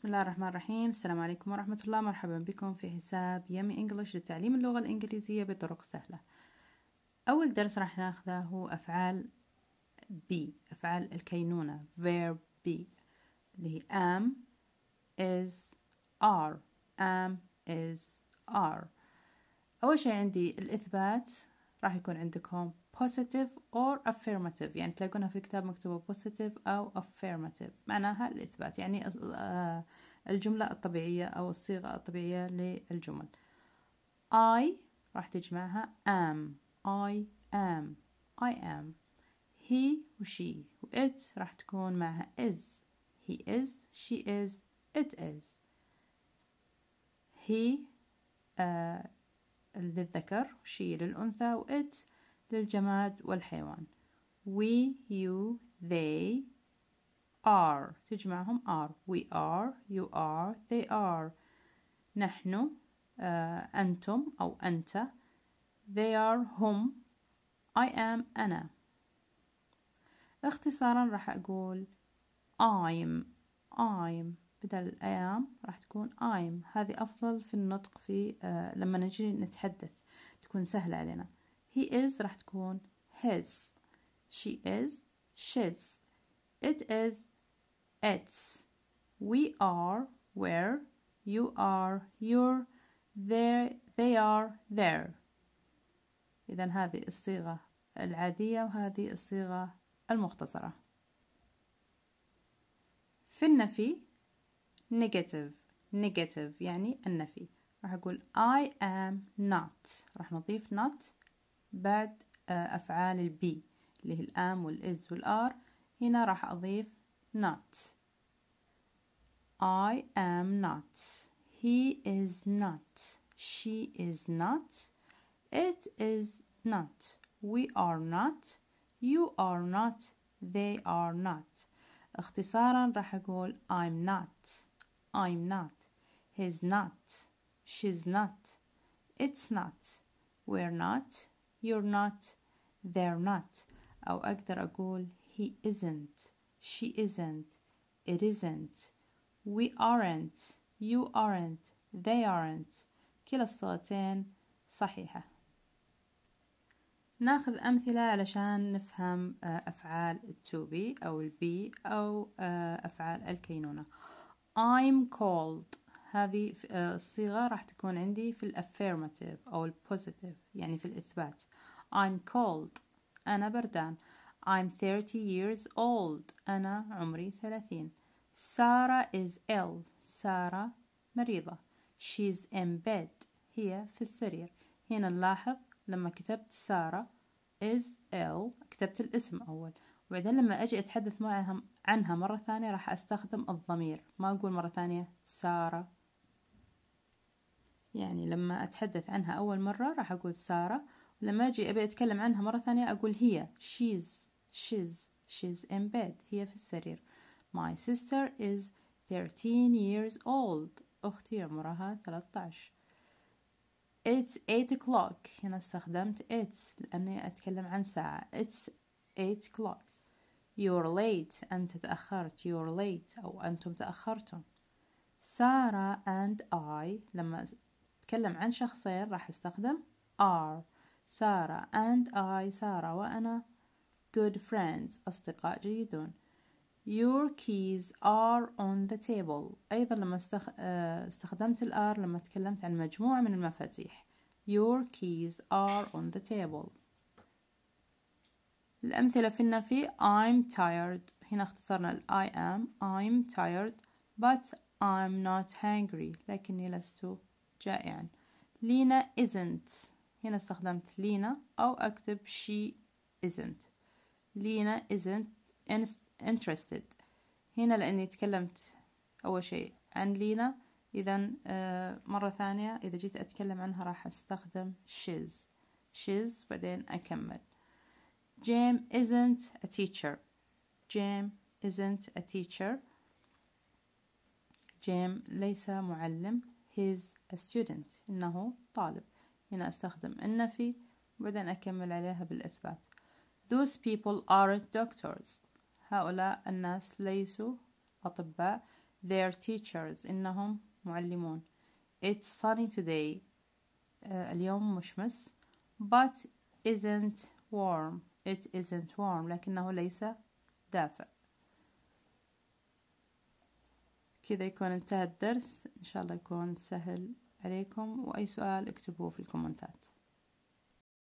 بسم الله الرحمن الرحيم السلام عليكم ورحمة الله مرحبا بكم في حساب يمي انجلش لتعليم اللغة الإنجليزية بطرق سهلة أول درس راح ناخذه هو أفعال بي أفعال الكينونة verb بي اللي هي am is are am is are أول شيء عندي الإثبات راح يكون عندكم positive or affirmative يعني تلاقونها في الكتاب مكتوبة positive أو affirmative معناها الإثبات يعني آه، الجملة الطبيعية أو الصيغة الطبيعية للجمل I راح تجمعها am I am I am he و she و it راح تكون معها is he is she is it is he uh, للذكر وشي للأنثى وإت للجماد والحيوان we you they are تجمعهم are we are you are they are نحن آه، أنتم أو أنت they are هم I am أنا اختصارا راح أقول I'm I'm بدل الأيام راح تكون I'm هذه أفضل في النطق في آه لما نجي نتحدث تكون سهلة علينا he is راح تكون his she is she's it is its we are where you are your there they are there إذا هذه الصيغة العادية وهذه الصيغة المختصرة في النفي negative negative يعني النفي راح أقول I am not راح نضيف not بعد أفعال البي اللي هي الام والإز والآر هنا راح أضيف not I am not he is not she is not it is not we are not you are not they are not اختصارا راح أقول I'm not I'm not, he's not, she's not, it's not, we're not, you're not, they're not أو أقدر أقول he isn't, she isn't, it isn't, we aren't, you aren't, they aren't كلا الصيغتين صحيحة ناخذ أمثلة علشان نفهم أفعال التوبي أو البي أو أفعال الكينونة I'm cold هذه آه، الصيغة راح تكون عندي في الأفيرماتيف أو البوزيتيف يعني في الإثبات I'm cold أنا بردان I'm 30 years old أنا عمري 30 سارة is ill سارة مريضة She's in bed هي في السرير هنا نلاحظ لما كتبت سارة is ill كتبت الاسم أول وبعدين لما أجي أتحدث معهم عنها مرة ثانية راح أستخدم الضمير ما أقول مرة ثانية سارة يعني لما أتحدث عنها أول مرة راح أقول سارة ولما أجي أبي أتكلم عنها مرة ثانية أقول هي she's she's she's in bed هي في السرير my sister is 13 years old أختي عمرها 13 It's eight o'clock هنا استخدمت it's لأني أتكلم عن ساعة It's eight o'clock You're late أنت تأخرت You're late أو أنتم تأخرتم سارة and I لما أتكلم عن شخصين راح أستخدم are سارة and I سارة وأنا good friends أصدقاء جيدون Your keys are on the table أيضا لما استخ... آه، استخدمت الار لما تكلمت عن مجموعة من المفاتيح Your keys are on the table الأمثلة فينا في I'm tired هنا اختصرنا ال I am I'm tired but I'm not hungry لكني لست جائعا لينا isn't هنا استخدمت لينا أو أكتب she isn't لينا isn't interested هنا لأني تكلمت أول شيء عن لينا إذا آه، مرة ثانية إذا جيت أتكلم عنها راح أستخدم she's she's بعدين أكمل Jim isn't a teacher. Jim isn't a teacher. Jim ليس معلم. He's a student. إنه طالب. هنا أستخدم النفي وبعدين أكمل عليها بالإثبات. Those people aren't doctors. هؤلاء الناس ليسوا أطباء. They're teachers. إنهم معلمون. It's sunny today. Uh, اليوم مشمس. But isn't warm. It isn't warm لكنه ليس دافئ كذا يكون انتهى الدرس إن شاء الله يكون سهل عليكم وأي سؤال اكتبوه في الكومنتات